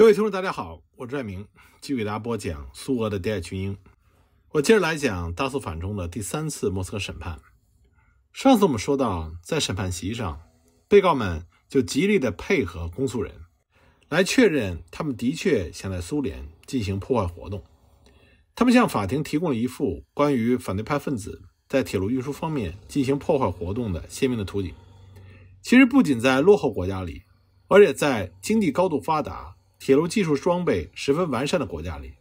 各位听众，大家好，我是爱明，继续给大家播讲苏俄的第二群英。我接着来讲大苏反中的第三次莫斯科审判。上次我们说到，在审判席上，被告们就极力的配合公诉人，来确认他们的确想在苏联进行破坏活动。他们向法庭提供了一幅关于反对派分子在铁路运输方面进行破坏活动的鲜明的图景。其实，不仅在落后国家里，而且在经济高度发达。铁路技术装备十分完善的国家里，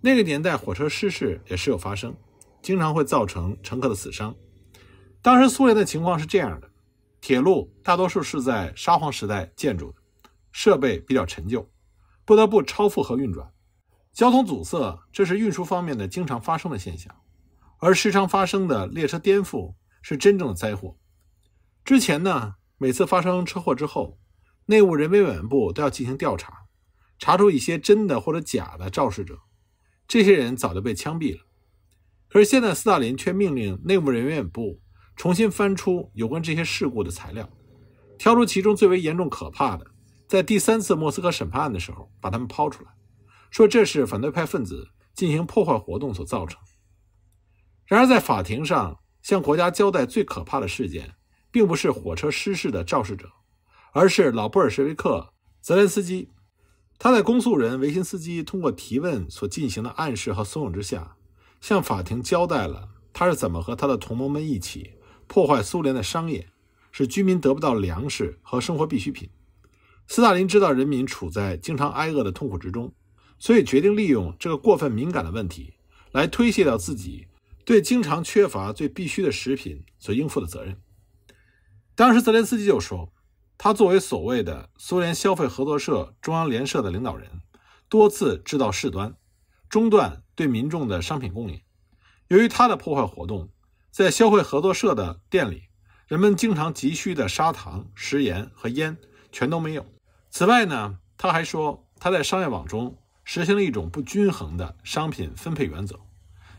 那个年代火车失事也时有发生，经常会造成乘客的死伤。当时苏联的情况是这样的：铁路大多数是在沙皇时代建筑的，设备比较陈旧，不得不超负荷运转，交通阻塞，这是运输方面的经常发生的现象。而时常发生的列车颠覆是真正的灾祸。之前呢，每次发生车祸之后，内务人民委员部都要进行调查。查出一些真的或者假的肇事者，这些人早就被枪毙了。可是现在斯大林却命令内务人员部重新翻出有关这些事故的材料，挑出其中最为严重可怕的，在第三次莫斯科审判案的时候把他们抛出来，说这是反对派分子进行破坏活动所造成。然而在法庭上向国家交代最可怕的事件，并不是火车失事的肇事者，而是老布尔什维克泽连斯基。他在公诉人维辛斯基通过提问所进行的暗示和怂恿之下，向法庭交代了他是怎么和他的同谋们一起破坏苏联的商业，使居民得不到粮食和生活必需品。斯大林知道人民处在经常挨饿的痛苦之中，所以决定利用这个过分敏感的问题来推卸掉自己对经常缺乏最必需的食品所应负的责任。当时泽连斯基就说。他作为所谓的苏联消费合作社中央联社的领导人，多次制造事端，中断对民众的商品供应。由于他的破坏活动，在消费合作社的店里，人们经常急需的砂糖、食盐和烟全都没有。此外呢，他还说他在商业网中实行了一种不均衡的商品分配原则，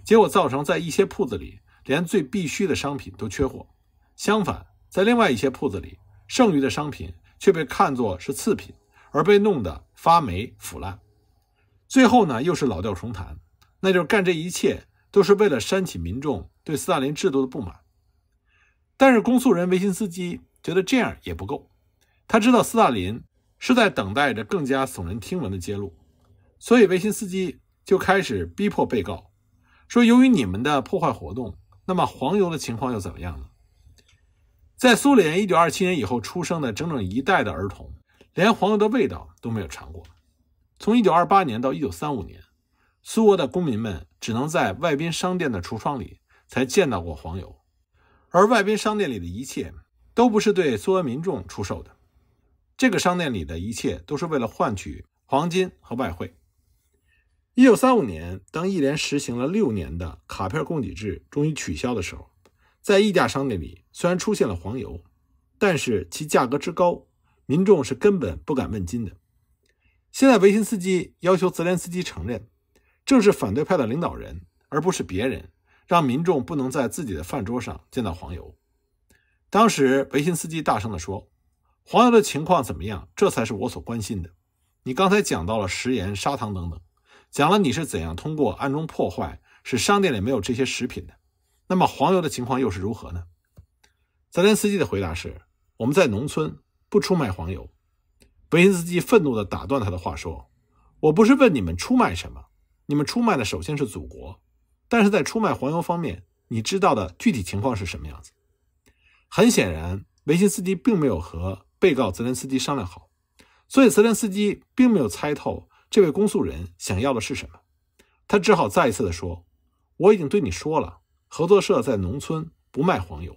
结果造成在一些铺子里连最必需的商品都缺货，相反，在另外一些铺子里。剩余的商品却被看作是次品，而被弄得发霉腐烂。最后呢，又是老调重弹，那就是干这一切都是为了煽起民众对斯大林制度的不满。但是公诉人维辛斯基觉得这样也不够，他知道斯大林是在等待着更加耸人听闻的揭露，所以维辛斯基就开始逼迫被告说：“由于你们的破坏活动，那么黄油的情况又怎么样呢？”在苏联一九二七年以后出生的整整一代的儿童，连黄油的味道都没有尝过。从一九二八年到一九三五年，苏俄的公民们只能在外宾商店的橱窗里才见到过黄油，而外宾商店里的一切都不是对苏俄民众出售的。这个商店里的一切都是为了换取黄金和外汇。一九三五年，当一连实行了六年的卡片供给制终于取消的时候，在一家商店里。虽然出现了黄油，但是其价格之高，民众是根本不敢问津的。现在维辛斯基要求泽连斯基承认，正是反对派的领导人，而不是别人，让民众不能在自己的饭桌上见到黄油。当时维辛斯基大声地说：“黄油的情况怎么样？这才是我所关心的。你刚才讲到了食盐、砂糖等等，讲了你是怎样通过暗中破坏，使商店里没有这些食品的。那么黄油的情况又是如何呢？”泽连斯基的回答是：“我们在农村不出卖黄油。”维辛斯基愤怒地打断他的话说：“我不是问你们出卖什么，你们出卖的首先是祖国。但是在出卖黄油方面，你知道的具体情况是什么样子？”很显然，维辛斯基并没有和被告泽连斯基商量好，所以泽连斯基并没有猜透这位公诉人想要的是什么。他只好再一次地说：“我已经对你说了，合作社在农村不卖黄油。”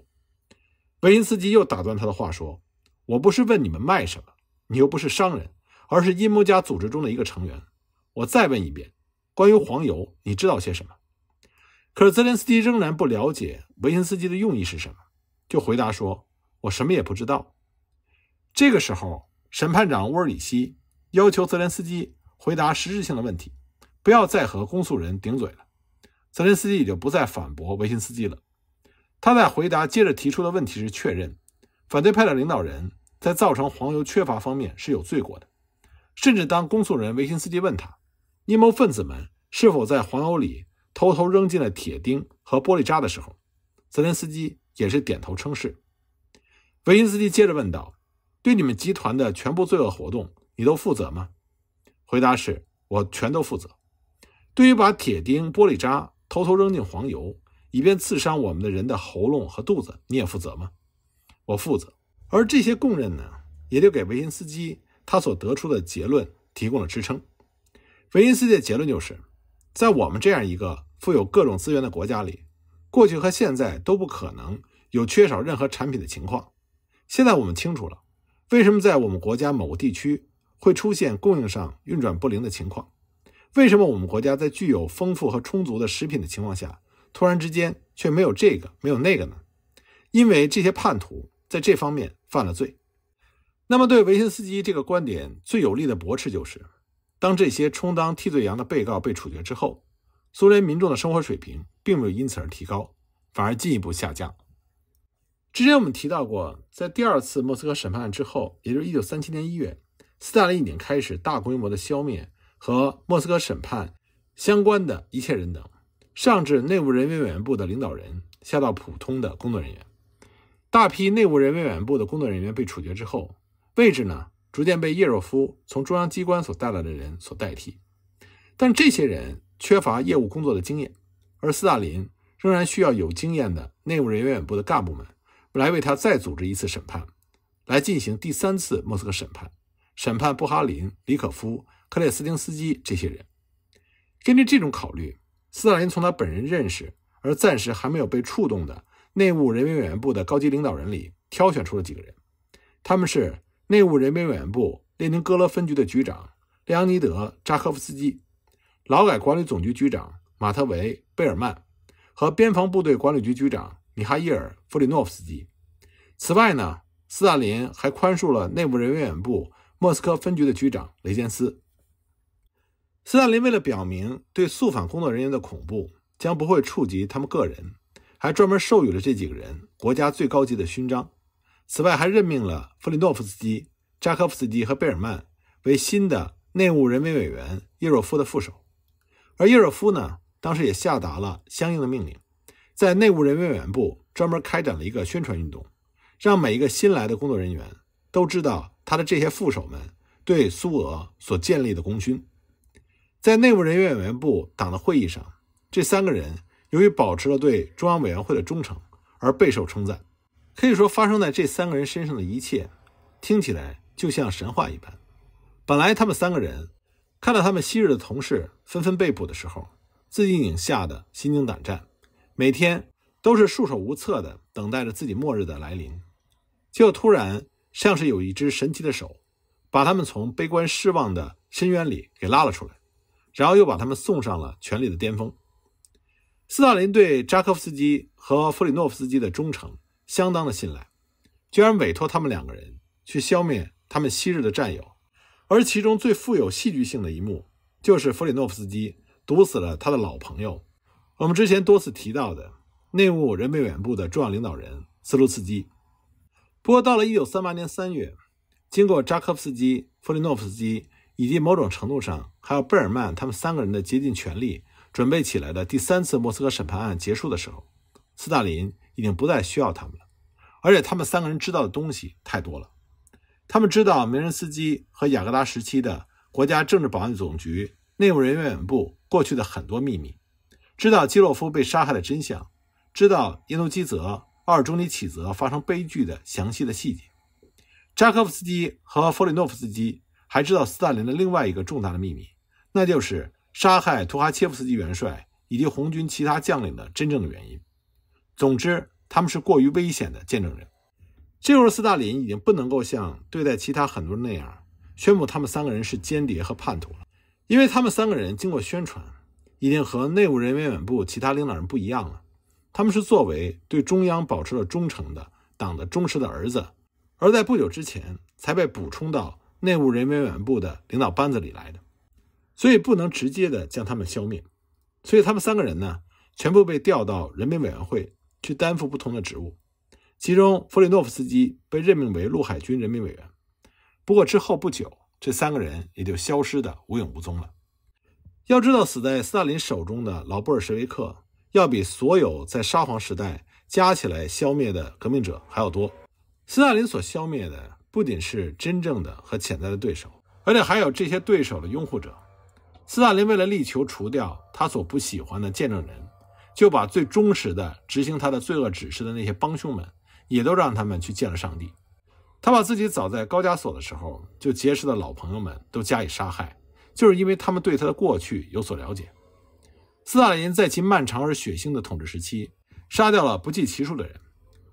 维林斯基又打断他的话说：“我不是问你们卖什么，你又不是商人，而是阴谋家组织中的一个成员。我再问一遍，关于黄油，你知道些什么？”可是泽连斯基仍然不了解维辛斯基的用意是什么，就回答说：“我什么也不知道。”这个时候，审判长沃尔里希要求泽连斯基回答实质性的问题，不要再和公诉人顶嘴了。泽连斯基也就不再反驳维辛斯基了。他在回答接着提出的问题时确认，反对派的领导人在造成黄油缺乏方面是有罪过的。甚至当公诉人维辛斯基问他，阴谋分子们是否在黄油里偷偷扔进了铁钉和玻璃渣的时候，泽连斯基也是点头称是。维辛斯基接着问道：“对你们集团的全部罪恶活动，你都负责吗？”回答是：“我全都负责。”对于把铁钉、玻璃渣偷偷扔进黄油。以便刺伤我们的人的喉咙和肚子，你也负责吗？我负责。而这些供认呢，也就给维辛斯基他所得出的结论提供了支撑。维辛斯基的结论就是，在我们这样一个富有各种资源的国家里，过去和现在都不可能有缺少任何产品的情况。现在我们清楚了，为什么在我们国家某个地区会出现供应上运转不灵的情况？为什么我们国家在具有丰富和充足的食品的情况下？突然之间，却没有这个，没有那个呢？因为这些叛徒在这方面犯了罪。那么，对维辛斯基这个观点最有力的驳斥就是：当这些充当替罪羊的被告被处决之后，苏联民众的生活水平并没有因此而提高，反而进一步下降。之前我们提到过，在第二次莫斯科审判之后，也就是1937年1月，斯大林已经开始大规模的消灭和莫斯科审判相关的一切人等。上至内务人民委员部的领导人，下到普通的工作人员，大批内务人民委员部的工作人员被处决之后，位置呢逐渐被叶若夫从中央机关所带来的人所代替。但这些人缺乏业务工作的经验，而斯大林仍然需要有经验的内务人民委员部的干部们来为他再组织一次审判，来进行第三次莫斯科审判，审判布哈林、李可夫、克列斯丁斯基这些人。根据这种考虑。斯大林从他本人认识而暂时还没有被触动的内务人民委员部的高级领导人里挑选出了几个人，他们是内务人民委员部列宁格勒分局的局长列昂尼德扎科夫斯基、劳改管理总局局长马特维贝尔曼和边防部队管理局局长米哈伊尔弗里诺夫斯基。此外呢，斯大林还宽恕了内务人民委员部莫斯科分局的局长雷坚斯。斯大林为了表明对肃反工作人员的恐怖将不会触及他们个人，还专门授予了这几个人国家最高级的勋章。此外，还任命了弗里诺夫斯基、扎科夫斯基和贝尔曼为新的内务人民委员叶若夫的副手。而叶若夫呢，当时也下达了相应的命令，在内务人民委员部专门开展了一个宣传运动，让每一个新来的工作人员都知道他的这些副手们对苏俄所建立的功勋。在内部人员委员部党的会议上，这三个人由于保持了对中央委员会的忠诚而备受称赞。可以说，发生在这三个人身上的一切，听起来就像神话一般。本来，他们三个人看到他们昔日的同事纷纷被捕的时候，自己已经吓得心惊胆战，每天都是束手无策的等待着自己末日的来临。就突然像是有一只神奇的手，把他们从悲观失望的深渊里给拉了出来。然后又把他们送上了权力的巅峰。斯大林对扎科夫斯基和弗里诺夫斯基的忠诚相当的信赖，居然委托他们两个人去消灭他们昔日的战友。而其中最富有戏剧性的一幕，就是弗里诺夫斯基毒死了他的老朋友——我们之前多次提到的内务人民委员部的重要领导人斯卢茨基。不过，到了1938年3月，经过扎科夫斯基、弗里诺夫斯基。以及某种程度上，还有贝尔曼，他们三个人的竭尽全力准备起来的第三次莫斯科审判案结束的时候，斯大林已经不再需要他们了。而且，他们三个人知道的东西太多了。他们知道梅仁斯基和雅各达时期的国家政治保安总局、内务人员部过去的很多秘密，知道基洛夫被杀害的真相，知道耶路基泽、奥尔中尼启泽发生悲剧的详细的细节。扎科夫斯基和弗里诺夫斯基。还知道斯大林的另外一个重大的秘密，那就是杀害图哈切夫斯基元帅以及红军其他将领的真正的原因。总之，他们是过于危险的见证人。这时候，斯大林已经不能够像对待其他很多人那样宣布他们三个人是间谍和叛徒了，因为他们三个人经过宣传，已经和内务人员本部其他领导人不一样了。他们是作为对中央保持了忠诚的党的忠实的儿子，而在不久之前才被补充到。内务人民委员部的领导班子里来的，所以不能直接的将他们消灭，所以他们三个人呢，全部被调到人民委员会去担负不同的职务，其中弗里诺夫斯基被任命为陆海军人民委员，不过之后不久，这三个人也就消失的无影无踪了。要知道，死在斯大林手中的老布尔什维克，要比所有在沙皇时代加起来消灭的革命者还要多，斯大林所消灭的。不仅是真正的和潜在的对手，而且还有这些对手的拥护者。斯大林为了力求除掉他所不喜欢的见证人，就把最忠实的执行他的罪恶指示的那些帮凶们，也都让他们去见了上帝。他把自己早在高加索的时候就结识的老朋友们都加以杀害，就是因为他们对他的过去有所了解。斯大林在其漫长而血腥的统治时期，杀掉了不计其数的人，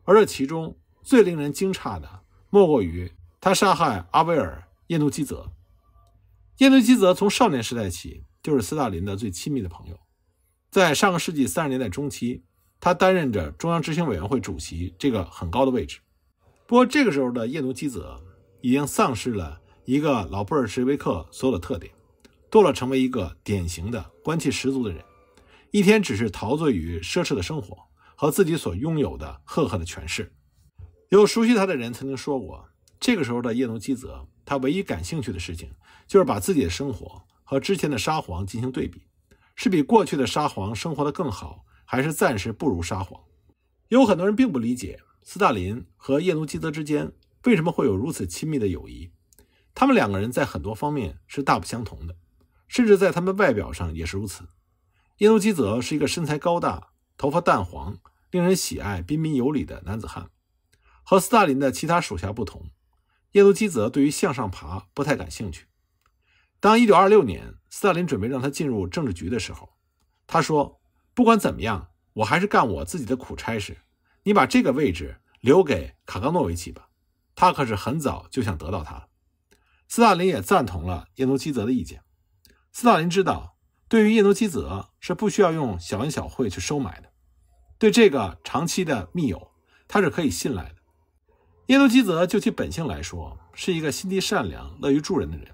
而这其中最令人惊诧的。莫过于他杀害阿维尔·叶努基泽。叶努基泽从少年时代起就是斯大林的最亲密的朋友，在上个世纪三十年代中期，他担任着中央执行委员会主席这个很高的位置。不过这个时候的叶努基泽已经丧失了一个老布尔什维克所有的特点，堕落成为一个典型的官气十足的人，一天只是陶醉于奢侈的生活和自己所拥有的赫赫的权势。有熟悉他的人曾经说过，这个时候的叶努基泽，他唯一感兴趣的事情就是把自己的生活和之前的沙皇进行对比，是比过去的沙皇生活的更好，还是暂时不如沙皇？有很多人并不理解斯大林和叶奴基泽之间为什么会有如此亲密的友谊。他们两个人在很多方面是大不相同的，甚至在他们外表上也是如此。叶奴基泽是一个身材高大、头发淡黄、令人喜爱、彬彬有礼的男子汉。和斯大林的其他属下不同，叶鲁基泽对于向上爬不太感兴趣。当1926年斯大林准备让他进入政治局的时候，他说：“不管怎么样，我还是干我自己的苦差事。你把这个位置留给卡冈诺维奇吧，他可是很早就想得到它了。”斯大林也赞同了叶鲁基泽的意见。斯大林知道，对于叶鲁基泽是不需要用小恩小惠去收买的，对这个长期的密友，他是可以信赖的。印度基泽就其本性来说，是一个心地善良、乐于助人的人，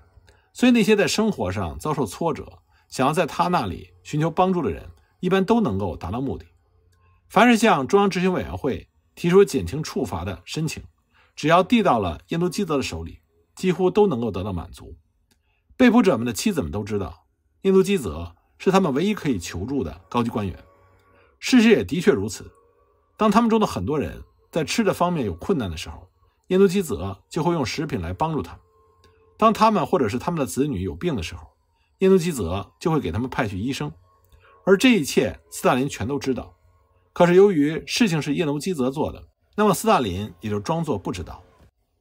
所以那些在生活上遭受挫折、想要在他那里寻求帮助的人，一般都能够达到目的。凡是向中央执行委员会提出减轻处罚的申请，只要递到了印度基泽的手里，几乎都能够得到满足。被捕者们的妻子们都知道，印度基泽是他们唯一可以求助的高级官员。事实也的确如此。当他们中的很多人。在吃的方面有困难的时候，耶度基泽就会用食品来帮助他。当他们或者是他们的子女有病的时候，耶度基泽就会给他们派去医生。而这一切，斯大林全都知道。可是由于事情是耶度基泽做的，那么斯大林也就装作不知道。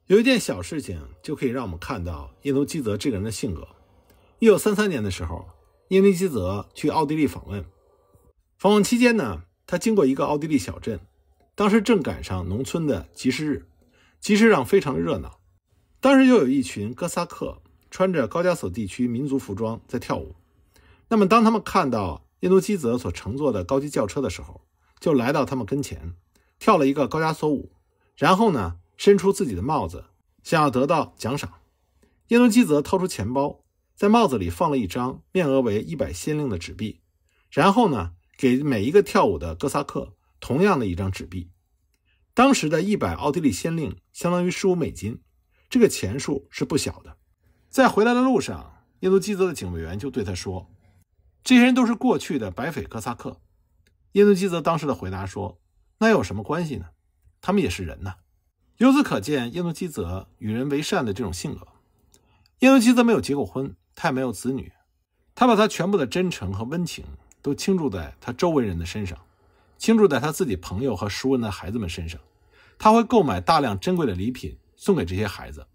有一件小事情就可以让我们看到耶度基泽这个人的性格。一九三三年的时候，耶奴基泽去奥地利访问，访问期间呢，他经过一个奥地利小镇。当时正赶上农村的集市日，集市上非常热闹。当时又有一群哥萨克穿着高加索地区民族服装在跳舞。那么，当他们看到印度基泽所乘坐的高级轿车的时候，就来到他们跟前，跳了一个高加索舞，然后呢，伸出自己的帽子，想要得到奖赏。印度基泽掏出钱包，在帽子里放了一张面额为一百先令的纸币，然后呢，给每一个跳舞的哥萨克。同样的一张纸币，当时的一百奥地利先令相当于十五美金，这个钱数是不小的。在回来的路上，印度基泽的警卫员就对他说：“这些人都是过去的白匪哥萨克。”印度基泽当时的回答说：“那有什么关系呢？他们也是人呐。”由此可见，印度基泽与人为善的这种性格。印度基泽没有结过婚，他也没有子女，他把他全部的真诚和温情都倾注在他周围人的身上。倾注在他自己朋友和熟人的孩子们身上，他会购买大量珍贵的礼品送给这些孩子。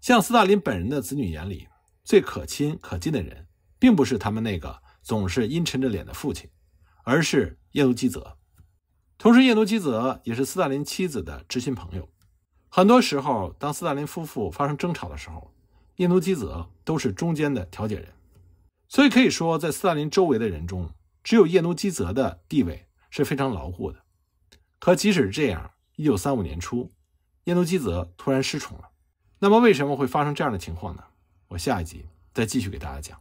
像斯大林本人的子女眼里，最可亲可敬的人，并不是他们那个总是阴沉着脸的父亲，而是叶路基泽。同时，叶路基泽也是斯大林妻子的知心朋友。很多时候，当斯大林夫妇发生争吵的时候，叶路基泽都是中间的调解人。所以可以说，在斯大林周围的人中，只有叶路基泽的地位。是非常牢固的，可即使这样，一九三五年初，印度基泽突然失宠了。那么为什么会发生这样的情况呢？我下一集再继续给大家讲。